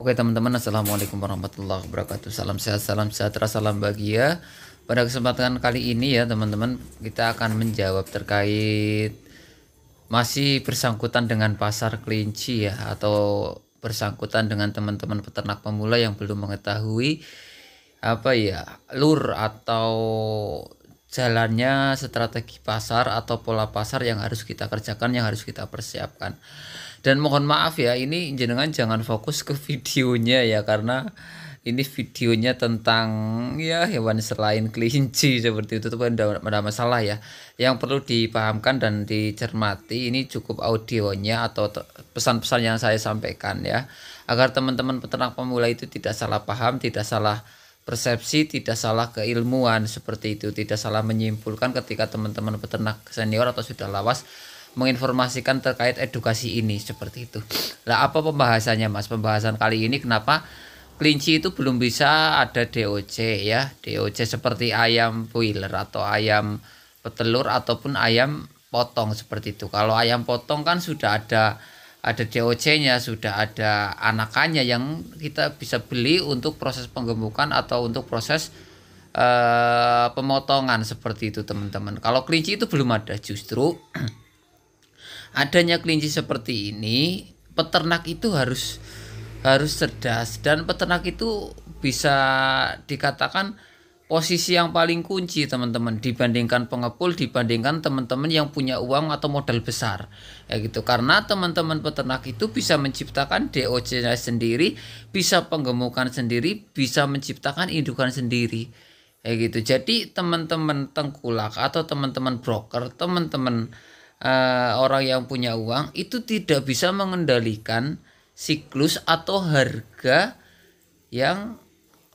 Oke teman-teman, Assalamualaikum warahmatullahi wabarakatuh. Salam sehat, salam sejahtera, salam bahagia. Pada kesempatan kali ini ya teman-teman, kita akan menjawab terkait masih bersangkutan dengan pasar kelinci ya atau bersangkutan dengan teman-teman peternak pemula yang belum mengetahui apa ya lur atau jalannya strategi pasar atau pola pasar yang harus kita kerjakan yang harus kita persiapkan dan mohon maaf ya ini jenengan jangan fokus ke videonya ya karena ini videonya tentang ya hewan selain kelinci seperti itu tuh ada, ada masalah ya yang perlu dipahamkan dan dicermati ini cukup audionya atau pesan-pesan yang saya sampaikan ya agar teman-teman peternak pemula itu tidak salah paham tidak salah persepsi tidak salah keilmuan seperti itu tidak salah menyimpulkan ketika teman-teman peternak senior atau sudah lawas menginformasikan terkait edukasi ini seperti itu lah apa pembahasannya mas pembahasan kali ini kenapa kelinci itu belum bisa ada DOC ya DOC seperti ayam boiler atau ayam petelur ataupun ayam potong seperti itu kalau ayam potong kan sudah ada ada COC-nya, sudah ada anakannya yang kita bisa beli untuk proses penggemukan atau untuk proses uh, pemotongan seperti itu, teman-teman. Kalau kelinci itu belum ada, justru adanya kelinci seperti ini, peternak itu harus harus cerdas dan peternak itu bisa dikatakan posisi yang paling kunci teman-teman dibandingkan pengepul dibandingkan teman-teman yang punya uang atau modal besar ya gitu karena teman-teman peternak itu bisa menciptakan DOC nya sendiri bisa penggemukan sendiri bisa menciptakan indukan sendiri ya gitu jadi teman-teman tengkulak atau teman-teman broker teman-teman uh, orang yang punya uang itu tidak bisa mengendalikan siklus atau harga yang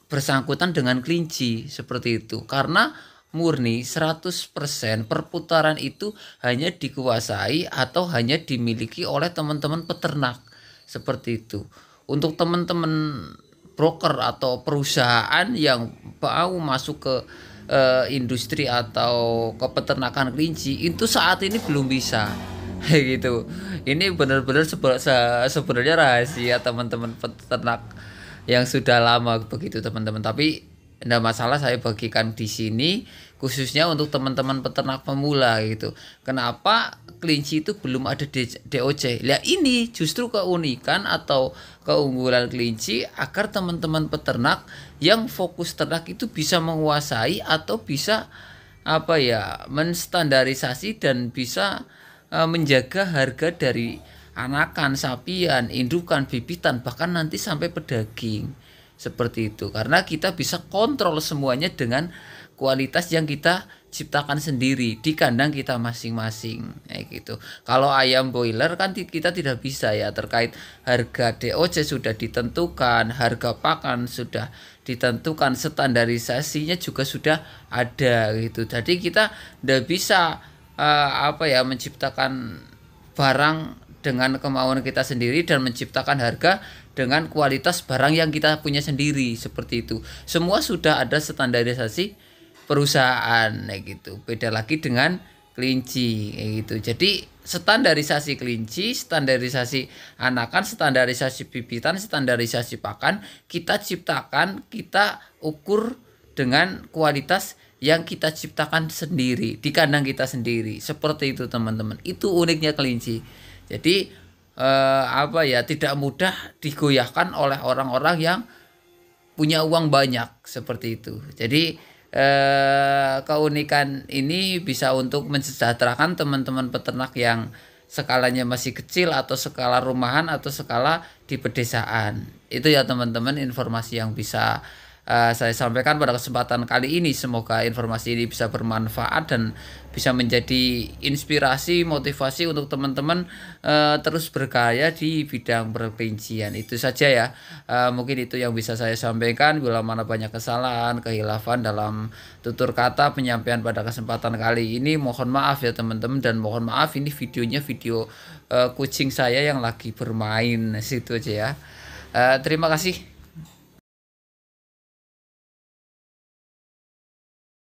bersangkutan dengan kelinci seperti itu karena murni 100% perputaran itu hanya dikuasai atau hanya dimiliki oleh teman-teman peternak seperti itu. Untuk teman-teman broker atau perusahaan yang mau masuk ke e, industri atau ke peternakan kelinci itu saat ini belum bisa gitu. Ini benar-benar sebenarnya rahasia teman-teman peternak yang sudah lama begitu teman-teman. Tapi tidak masalah saya bagikan di sini khususnya untuk teman-teman peternak pemula gitu. Kenapa kelinci itu belum ada DOC? ya ini justru keunikan atau keunggulan kelinci agar teman-teman peternak yang fokus ternak itu bisa menguasai atau bisa apa ya menstandarisasi dan bisa eh, menjaga harga dari anakan, sapian, indukan, bibitan, bahkan nanti sampai pedaging. Seperti itu. Karena kita bisa kontrol semuanya dengan kualitas yang kita ciptakan sendiri di kandang kita masing-masing kayak gitu. Kalau ayam boiler kan kita tidak bisa ya terkait harga DOC sudah ditentukan, harga pakan sudah ditentukan, standarisasinya juga sudah ada gitu. Jadi kita tidak bisa uh, apa ya menciptakan barang dengan kemauan kita sendiri dan menciptakan harga dengan kualitas barang yang kita punya sendiri seperti itu. Semua sudah ada standarisasi perusahaan kayak gitu. Beda lagi dengan kelinci kayak gitu. Jadi standarisasi kelinci, standarisasi anakan, standarisasi bibitan, standarisasi pakan kita ciptakan, kita ukur dengan kualitas yang kita ciptakan sendiri di kandang kita sendiri. Seperti itu teman-teman. Itu uniknya kelinci. Jadi eh, apa ya tidak mudah digoyahkan oleh orang-orang yang punya uang banyak seperti itu. Jadi eh, keunikan ini bisa untuk mensejahterakan teman-teman peternak yang skalanya masih kecil atau skala rumahan atau skala di pedesaan. Itu ya teman-teman informasi yang bisa Eh, saya sampaikan pada kesempatan kali ini. Semoga informasi ini bisa bermanfaat dan bisa menjadi inspirasi, motivasi untuk teman-teman uh, terus berkarya di bidang perpincian Itu saja ya. Uh, mungkin itu yang bisa saya sampaikan. Bila mana banyak kesalahan, kehilafan dalam tutur kata penyampaian pada kesempatan kali ini, mohon maaf ya teman-teman dan mohon maaf ini videonya video uh, kucing saya yang lagi bermain situ aja ya. Uh, terima kasih.